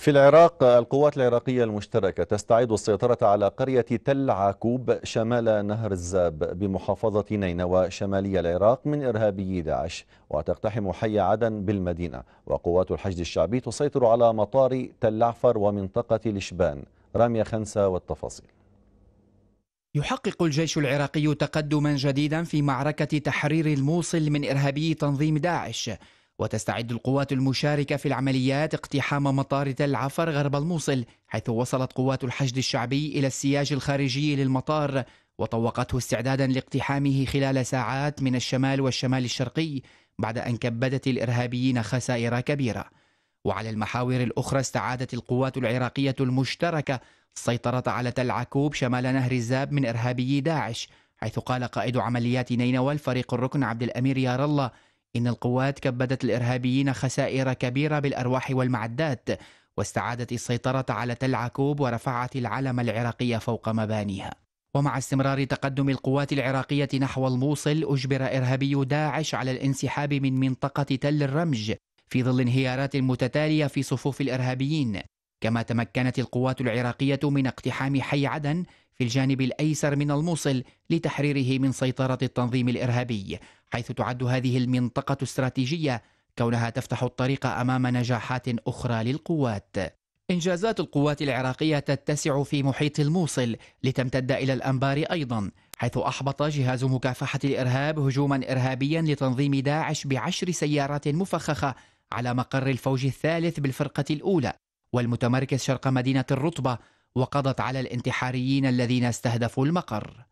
في العراق القوات العراقية المشتركة تستعيد السيطرة على قرية تل عاكوب شمال نهر الزاب بمحافظة نينوى شمالي العراق من إرهابي داعش وتقتحم حي عدن بالمدينة وقوات الحشد الشعبي تسيطر على مطار تل عفر ومنطقة لشبان رامية خنسة والتفاصيل يحقق الجيش العراقي تقدما جديدا في معركة تحرير الموصل من إرهابي تنظيم داعش وتستعد القوات المشاركة في العمليات اقتحام مطار تل عفر غرب الموصل حيث وصلت قوات الحشد الشعبي إلى السياج الخارجي للمطار وطوقته استعدادا لاقتحامه خلال ساعات من الشمال والشمال الشرقي بعد أن كبدت الإرهابيين خسائر كبيرة وعلى المحاور الأخرى استعادت القوات العراقية المشتركة السيطرة على تل عكوب شمال نهر الزاب من إرهابي داعش حيث قال قائد عمليات نينوى الفريق الركن عبد الأمير يار الله إن القوات كبدت الإرهابيين خسائر كبيرة بالأرواح والمعدات واستعادت السيطرة على تل عكوب ورفعت العلم العراقي فوق مبانيها ومع استمرار تقدم القوات العراقية نحو الموصل أجبر إرهابي داعش على الانسحاب من منطقة تل الرمج في ظل انهيارات متتالية في صفوف الإرهابيين كما تمكنت القوات العراقية من اقتحام حي عدن في الجانب الايسر من الموصل لتحريره من سيطره التنظيم الارهابي حيث تعد هذه المنطقه استراتيجيه كونها تفتح الطريق امام نجاحات اخرى للقوات انجازات القوات العراقيه تتسع في محيط الموصل لتمتد الى الانبار ايضا حيث احبط جهاز مكافحه الارهاب هجوما ارهابيا لتنظيم داعش بعشر سيارات مفخخه على مقر الفوج الثالث بالفرقه الاولى والمتمركز شرق مدينه الرطبه وقضت على الانتحاريين الذين استهدفوا المقر